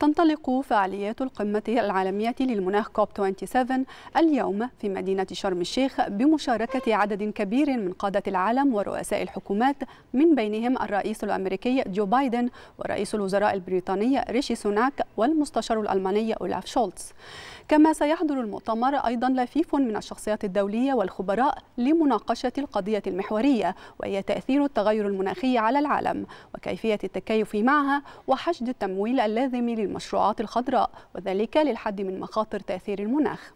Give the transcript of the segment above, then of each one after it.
تنطلق فعاليات القمة العالمية للمناخ كوب 27 اليوم في مدينة شرم الشيخ بمشاركة عدد كبير من قادة العالم ورؤساء الحكومات من بينهم الرئيس الأمريكي جو بايدن ورئيس الوزراء البريطاني ريشي سوناك والمستشار الألماني أولاف شولتز كما سيحضر المؤتمر أيضا لفيف من الشخصيات الدولية والخبراء لمناقشة القضية المحورية وهي تأثير التغير المناخي على العالم وكيفية التكيف معها وحشد التمويل اللازم المشروعات الخضراء وذلك للحد من مخاطر تأثير المناخ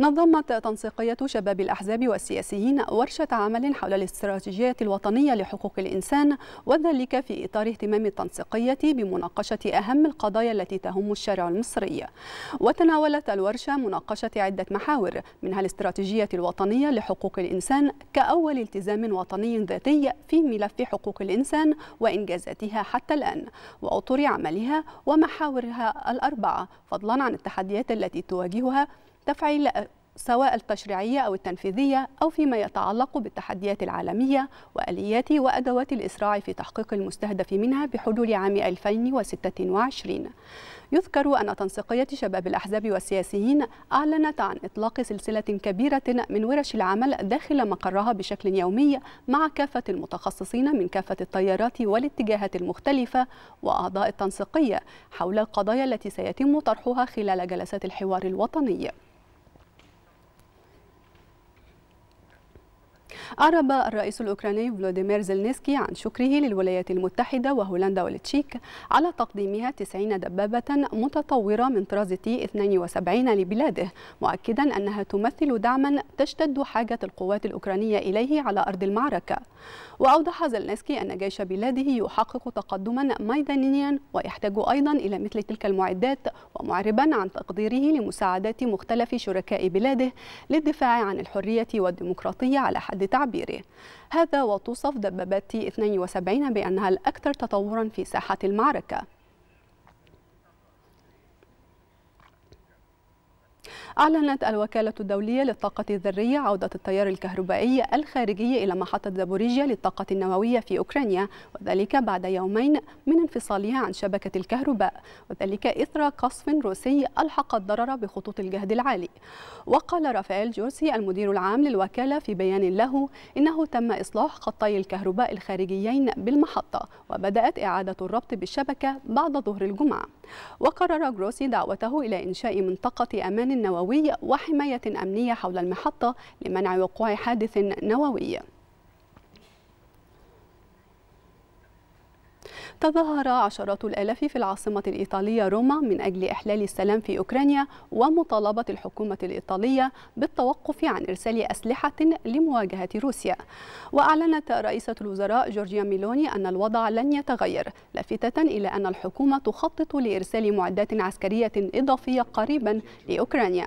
نظمت تنسيقية شباب الأحزاب والسياسيين ورشة عمل حول الاستراتيجية الوطنية لحقوق الإنسان وذلك في إطار اهتمام التنسيقية بمناقشة أهم القضايا التي تهم الشارع المصري وتناولت الورشة مناقشة عدة محاور منها الاستراتيجية الوطنية لحقوق الإنسان كأول التزام وطني ذاتي في ملف حقوق الإنسان وإنجازاتها حتى الآن وأطر عملها ومحاورها الأربعة فضلا عن التحديات التي تواجهها تفعيل سواء التشريعية أو التنفيذية أو فيما يتعلق بالتحديات العالمية وآليات وأدوات الإسراع في تحقيق المستهدف منها بحلول عام 2026 يذكر أن تنسيقية شباب الأحزاب والسياسيين أعلنت عن إطلاق سلسلة كبيرة من ورش العمل داخل مقرها بشكل يومي مع كافة المتخصصين من كافة التيارات والاتجاهات المختلفة وأعضاء التنسيقية حول القضايا التي سيتم طرحها خلال جلسات الحوار الوطني أعرب الرئيس الأوكراني فلوديمير زلنسكي عن شكره للولايات المتحدة وهولندا والتشيك على تقديمها 90 دبابة متطورة من طراز تي 72 لبلاده مؤكدا أنها تمثل دعما تشتد حاجة القوات الأوكرانية إليه على أرض المعركة وأوضح زلنسكي أن جيش بلاده يحقق تقدما ميدانيا ويحتاج أيضا إلى مثل تلك المعدات ومعربا عن تقديره لمساعدات مختلف شركاء بلاده للدفاع عن الحرية والديمقراطية على حد تعمل تعبيره هذا وتوصف دبابات 72 بأنها الأكثر تطورا في ساحة المعركة أعلنت الوكالة الدولية للطاقة الذرية عودة التيار الكهربائي الخارجي إلى محطة زابوريجيا للطاقة النووية في أوكرانيا وذلك بعد يومين من انفصالها عن شبكة الكهرباء وذلك إثر قصف روسي ألحق الضرر بخطوط الجهد العالي وقال رافائيل جورسي المدير العام للوكالة في بيان له إنه تم إصلاح خطي الكهرباء الخارجيين بالمحطة وبدأت إعادة الربط بالشبكة بعد ظهر الجمعة وقرر جروسي دعوته إلى إنشاء منطقة أمان نووي النووي وحماية أمنية حول المحطة لمنع وقوع حادث نووي تظاهر عشرات الآلاف في العاصمة الإيطالية روما من أجل إحلال السلام في أوكرانيا ومطالبة الحكومة الإيطالية بالتوقف عن إرسال أسلحة لمواجهة روسيا وأعلنت رئيسة الوزراء جورجيا ميلوني أن الوضع لن يتغير لافتة إلى أن الحكومة تخطط لإرسال معدات عسكرية إضافية قريبا لأوكرانيا